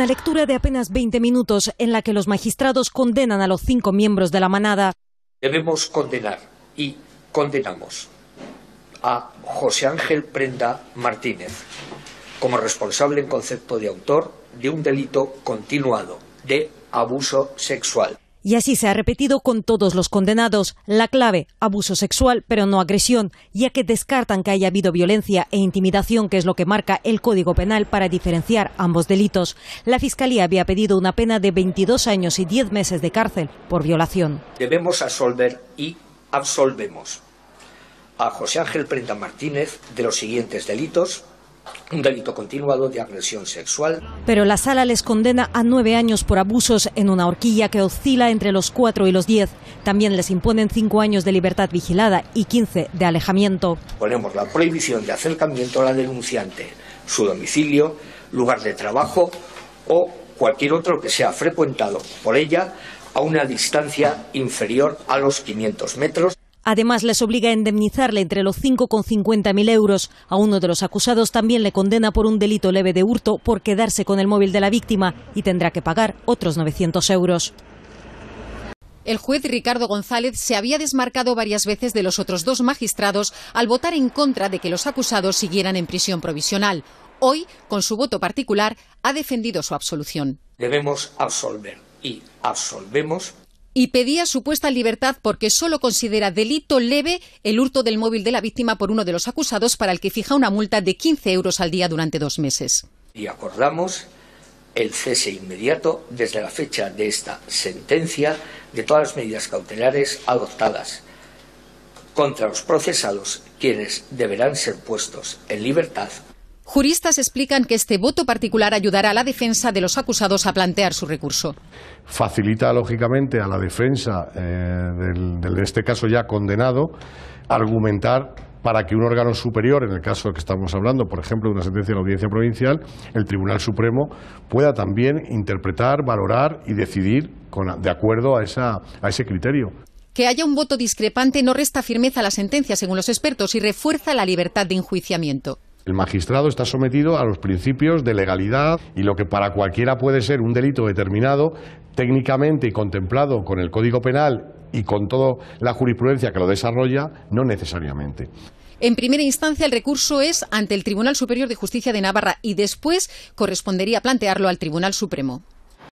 Una lectura de apenas 20 minutos en la que los magistrados condenan a los cinco miembros de la manada. Debemos condenar y condenamos a José Ángel Prenda Martínez como responsable en concepto de autor de un delito continuado de abuso sexual. Y así se ha repetido con todos los condenados. La clave, abuso sexual, pero no agresión, ya que descartan que haya habido violencia e intimidación, que es lo que marca el Código Penal para diferenciar ambos delitos. La Fiscalía había pedido una pena de 22 años y 10 meses de cárcel por violación. Debemos absolver y absolvemos a José Ángel Prenda Martínez de los siguientes delitos un delito continuado de agresión sexual. Pero la sala les condena a nueve años por abusos en una horquilla que oscila entre los cuatro y los diez. También les imponen cinco años de libertad vigilada y quince de alejamiento. Ponemos la prohibición de acercamiento a la denunciante, su domicilio, lugar de trabajo o cualquier otro que sea frecuentado por ella a una distancia inferior a los 500 metros. Además, les obliga a indemnizarle entre los mil euros. A uno de los acusados también le condena por un delito leve de hurto por quedarse con el móvil de la víctima y tendrá que pagar otros 900 euros. El juez Ricardo González se había desmarcado varias veces de los otros dos magistrados al votar en contra de que los acusados siguieran en prisión provisional. Hoy, con su voto particular, ha defendido su absolución. Debemos absolver y absolvemos y pedía supuesta libertad porque solo considera delito leve el hurto del móvil de la víctima por uno de los acusados para el que fija una multa de 15 euros al día durante dos meses. Y acordamos el cese inmediato desde la fecha de esta sentencia de todas las medidas cautelares adoptadas contra los procesados, quienes deberán ser puestos en libertad Juristas explican que este voto particular ayudará a la defensa de los acusados a plantear su recurso. Facilita, lógicamente, a la defensa eh, del, de este caso ya condenado argumentar para que un órgano superior, en el caso que estamos hablando, por ejemplo, de una sentencia de la Audiencia Provincial, el Tribunal Supremo pueda también interpretar, valorar y decidir de acuerdo a, a ese criterio. Que haya un voto discrepante no resta firmeza a la sentencia, según los expertos, y refuerza la libertad de enjuiciamiento. El magistrado está sometido a los principios de legalidad y lo que para cualquiera puede ser un delito determinado, técnicamente y contemplado con el Código Penal y con toda la jurisprudencia que lo desarrolla, no necesariamente. En primera instancia, el recurso es ante el Tribunal Superior de Justicia de Navarra y después correspondería plantearlo al Tribunal Supremo.